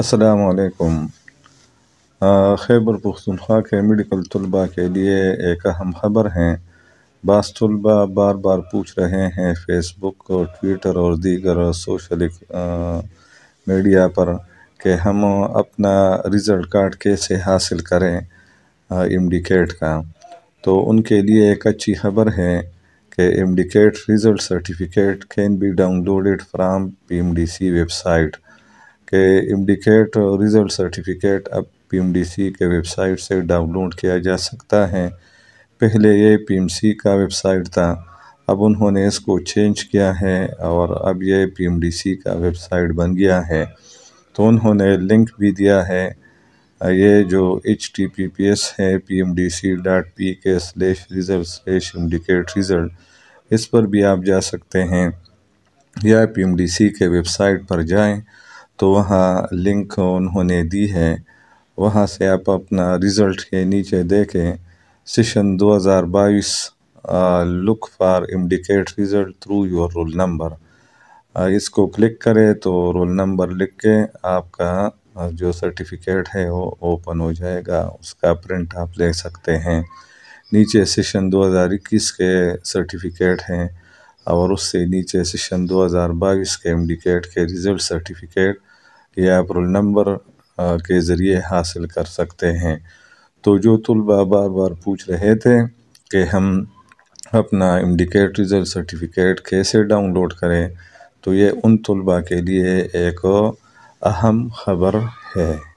असलकुम खैबर पख्तनख्वा के मेडिकल तलबा के लिए एक अहम खबर है बास तलबा बार बार पूछ रहे हैं फेसबुक और ट्विटर और दीगर सोशल मीडिया पर कि हम अपना रिज़ल्ट कार्ड कैसे हासिल करें इम्डिकेट का तो उनके लिए एक अच्छी खबर है कि indicate result certificate can be downloaded from P M D C website के इंडिकेट रिजल्ट सर्टिफिकेट अब पी के वेबसाइट से डाउनलोड किया जा सकता है पहले ये पी का वेबसाइट था अब उन्होंने इसको चेंज किया है और अब ये पी का वेबसाइट बन गया है तो उन्होंने लिंक भी दिया है ये जो H T P P S है P M D C dot P K slash result slash indicate result इस पर भी आप जा सकते हैं या पी एम डी सी के वेबसाइट पर जाएं तो वहाँ लिंक उन्होंने दी है वहाँ से आप अपना रिज़ल्ट के नीचे देखें session 2022 look for indicate result through your roll number इसको क्लिक करें तो रोल नंबर लिख के आपका जो सर्टिफिकेट है वो ओपन हो जाएगा उसका प्रिंट आप ले सकते हैं नीचे सेशन 2021 के सर्टिफिकेट हैं और उससे नीचे सेशन 2022 के इंडिकेट के रिज़ल्ट सर्टिफिकेट कि आप रोल नंबर के ज़रिए हासिल कर सकते हैं तो जो तलबा बार बार पूछ रहे थे कि हम अपना इंडिकेट रिज़ल्ट सर्टिफिकेट कैसे डाउनलोड करें तो ये उन तलबा के लिए एक अहम ख़बर है